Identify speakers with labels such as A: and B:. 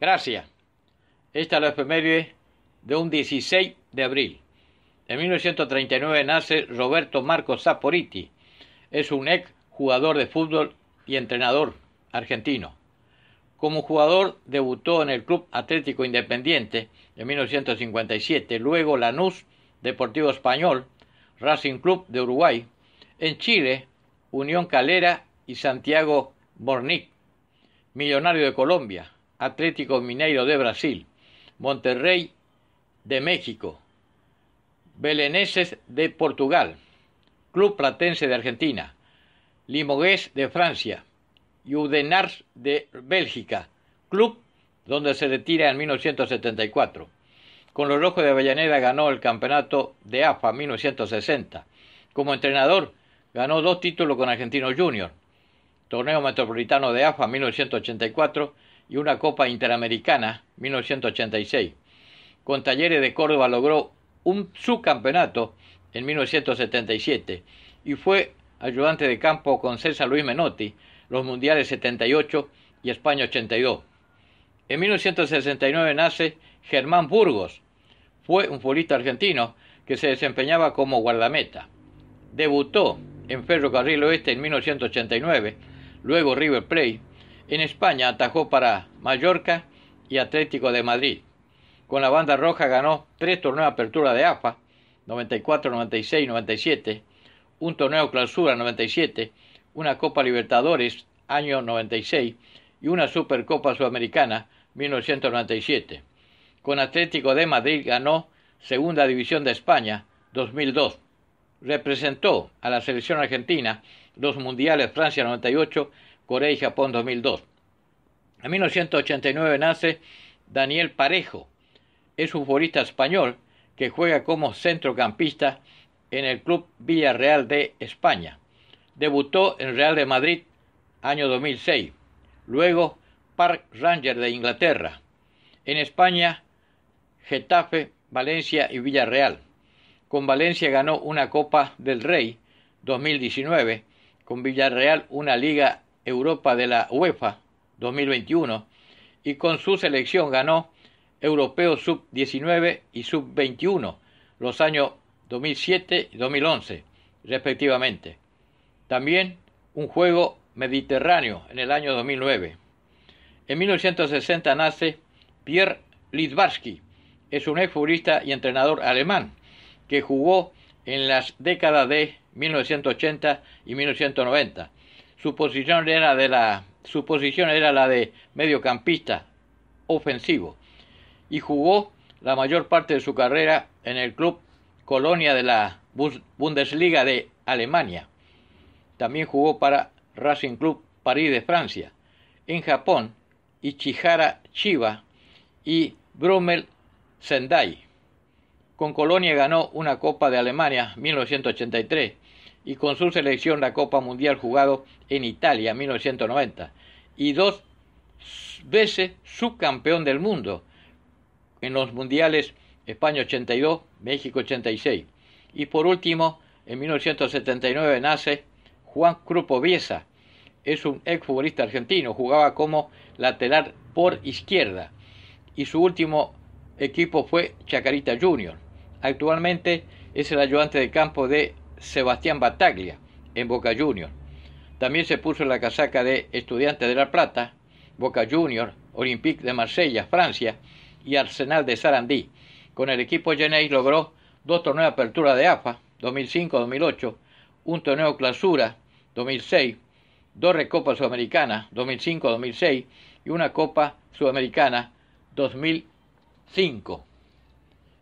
A: Gracias. Esta es la efeméride de un 16 de abril. En 1939 nace Roberto Marcos Saporiti. Es un ex jugador de fútbol y entrenador argentino. Como jugador debutó en el Club Atlético Independiente en 1957, luego Lanús Deportivo Español, Racing Club de Uruguay, en Chile Unión Calera y Santiago Bornic, Millonario de Colombia, Atlético Mineiro de Brasil, Monterrey de México, Beleneses de Portugal, Club Platense de Argentina, Limogués de Francia y Udenars de Bélgica, club donde se retira en 1974. Con los Rojos de Avellaneda ganó el campeonato de AFA 1960. Como entrenador, ganó dos títulos con Argentinos Juniors Torneo Metropolitano de AFA 1984 y una Copa Interamericana 1986. Con Talleres de Córdoba logró un subcampeonato en 1977 y fue ayudante de campo con César Luis Menotti los Mundiales 78 y España 82. En 1969 nace Germán Burgos, fue un futbolista argentino que se desempeñaba como guardameta. Debutó en Ferrocarril Oeste en 1989 luego River Plate, en España atajó para Mallorca y Atlético de Madrid. Con la banda roja ganó tres torneos de apertura de AFA, 94, 96, 97, un torneo clausura 97, una Copa Libertadores año 96 y una Supercopa Sudamericana 1997. Con Atlético de Madrid ganó Segunda División de España 2002. Representó a la selección argentina los mundiales Francia 98, Corea y Japón 2002. En 1989 nace Daniel Parejo. Es futbolista español que juega como centrocampista en el Club Villarreal de España. Debutó en Real de Madrid año 2006, luego Park Ranger de Inglaterra. En España, Getafe, Valencia y Villarreal. Con Valencia ganó una Copa del Rey 2019 con Villarreal una Liga Europa de la UEFA 2021 y con su selección ganó Europeo Sub-19 y Sub-21 los años 2007 y 2011 respectivamente. También un juego mediterráneo en el año 2009. En 1960 nace Pierre Lidvarsky, Es un exfutbolista y entrenador alemán que jugó en las décadas de 1980 y 1990. Su posición era, de la, era la de mediocampista ofensivo y jugó la mayor parte de su carrera en el club Colonia de la Bundesliga de Alemania. También jugó para Racing Club París de Francia. En Japón, Ichihara Chiba y Brummel Sendai. Con Colonia ganó una Copa de Alemania 1983 y con su selección la Copa Mundial jugado en Italia 1990 y dos veces subcampeón del mundo en los mundiales España 82, México 86. Y por último, en 1979 nace Juan Viesa, Es un exfutbolista argentino, jugaba como lateral por izquierda y su último equipo fue Chacarita Junior. Actualmente es el ayudante de campo de Sebastián Bataglia en Boca Juniors. También se puso la casaca de Estudiantes de La Plata, Boca Junior Olympique de Marsella, Francia y Arsenal de Sarandí. Con el equipo Genéis logró dos torneos de apertura de AFA 2005-2008, un torneo de clausura 2006, dos recopas sudamericanas 2005-2006 y una copa sudamericana 2005.